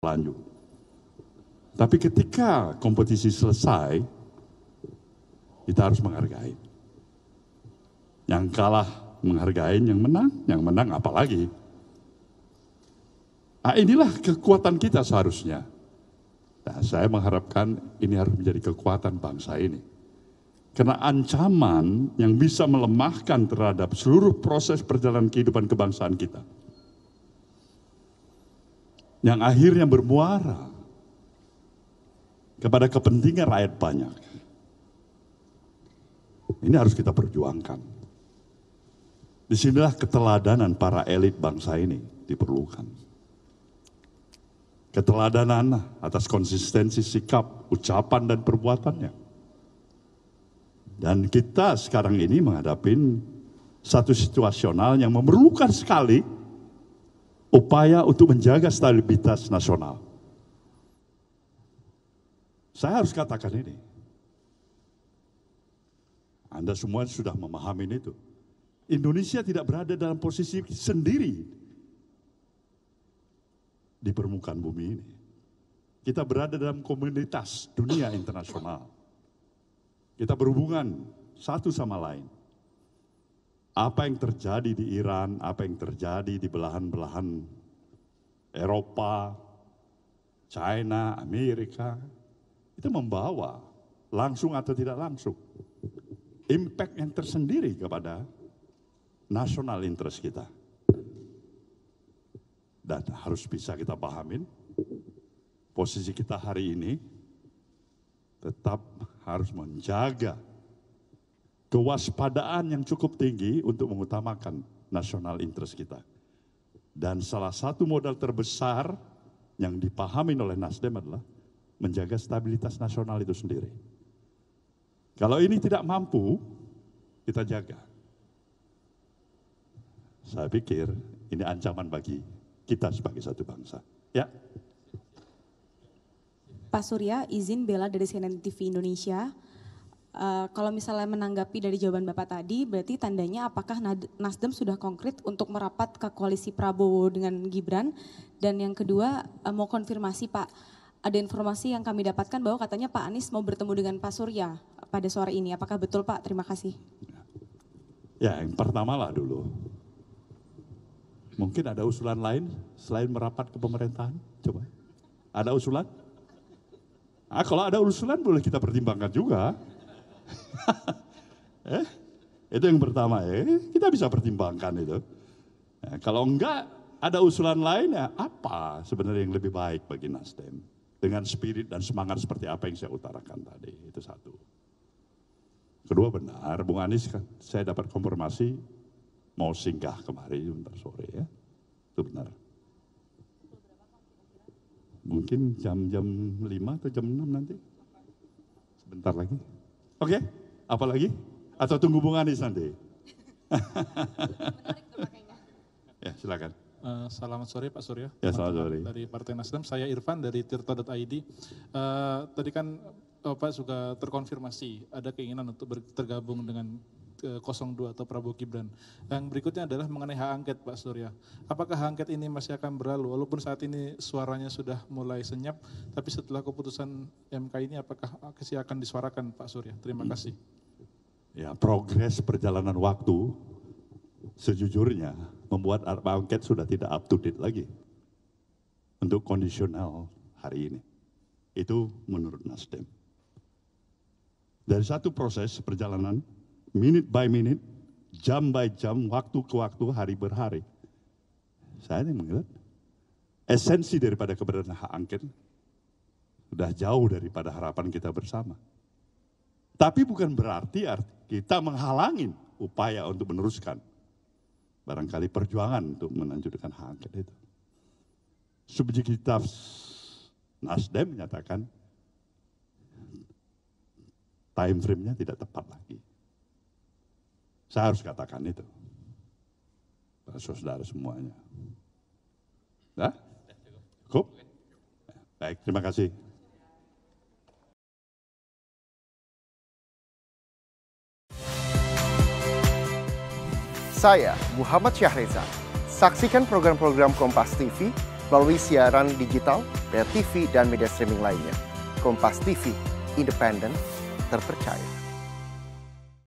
lanjut. Tapi ketika kompetisi selesai, kita harus menghargai. Yang kalah menghargai, yang menang, yang menang apalagi. Nah, inilah kekuatan kita seharusnya. Nah, saya mengharapkan ini harus menjadi kekuatan bangsa ini. Karena ancaman yang bisa melemahkan terhadap seluruh proses perjalanan kehidupan kebangsaan kita yang akhirnya bermuara kepada kepentingan rakyat banyak. Ini harus kita perjuangkan. Disinilah keteladanan para elit bangsa ini diperlukan. Keteladanan atas konsistensi sikap, ucapan, dan perbuatannya. Dan kita sekarang ini menghadapi satu situasional yang memerlukan sekali upaya untuk menjaga stabilitas nasional. Saya harus katakan ini. Anda semua sudah memahami itu. Indonesia tidak berada dalam posisi sendiri di permukaan bumi ini. Kita berada dalam komunitas dunia internasional. Kita berhubungan satu sama lain apa yang terjadi di iran apa yang terjadi di belahan belahan eropa china amerika itu membawa langsung atau tidak langsung impact yang tersendiri kepada nasional interest kita dan harus bisa kita pahamin posisi kita hari ini tetap harus menjaga kewaspadaan yang cukup tinggi untuk mengutamakan national interest kita. Dan salah satu modal terbesar yang dipahami oleh Nasdem adalah menjaga stabilitas nasional itu sendiri. Kalau ini tidak mampu, kita jaga. Saya pikir ini ancaman bagi kita sebagai satu bangsa. Ya. Pak Surya, izin bela dari CNN TV Indonesia. Eh, kalau misalnya menanggapi dari jawaban Bapak tadi, berarti tandanya apakah Nasdem sudah konkret untuk merapat ke koalisi Prabowo dengan Gibran? Dan yang kedua, uh, mau konfirmasi Pak, ada informasi yang kami dapatkan bahwa katanya Pak Anies mau bertemu dengan Pak Surya pada sore ini. Apakah betul Pak? Terima kasih. Ya, yang pertama lah dulu. Mungkin ada usulan lain selain merapat ke pemerintahan? Coba. Ada usulan? Ah, kalau ada usulan boleh kita pertimbangkan juga. eh, itu yang pertama ya, kita bisa pertimbangkan itu. Nah, kalau enggak, ada usulan lain ya, apa sebenarnya yang lebih baik bagi Nasdem? Dengan spirit dan semangat seperti apa yang saya utarakan tadi, itu satu. Kedua benar, Bung Anies kan, saya dapat konfirmasi mau singgah kemari sebentar sore ya, itu benar. Mungkin jam-jam 5 atau jam enam nanti, sebentar lagi. Oke? Okay? lagi? Atau tunggu Bung Anies nanti? ya, silakan. Uh, selamat sore Pak Surya. Ya, selamat sore. Dari Partai Nasdem, saya Irfan dari tirta.id. Uh, tadi kan Pak juga terkonfirmasi ada keinginan untuk bergabung dengan 02 eh, atau Prabowo Gibran. Yang berikutnya adalah mengenai hak angket Pak Surya. Apakah hak angket ini masih akan berlalu walaupun saat ini suaranya sudah mulai senyap tapi setelah keputusan MK ini apakah masih akan disuarakan Pak Surya? Terima hmm. kasih. Ya, progres perjalanan waktu sejujurnya membuat hak angket sudah tidak up to date lagi untuk kondisional hari ini. Itu menurut Nasdem. Dari satu proses perjalanan minute by minute, jam by jam, waktu ke waktu, hari berhari. Saya ini melihat esensi daripada keberadaan hak angket sudah jauh daripada harapan kita bersama. Tapi bukan berarti kita menghalangin upaya untuk meneruskan barangkali perjuangan untuk melanjutkan hak angket itu. Subjektivitas Nasdem menyatakan time frame-nya tidak tepat lagi. Saya harus katakan itu. saudara semuanya. Dah? Cukup? Baik, terima kasih. Saya Muhammad Syahreza. Saksikan program-program Kompas TV melalui siaran digital, pay TV, dan media streaming lainnya. Kompas TV, independen, terpercaya.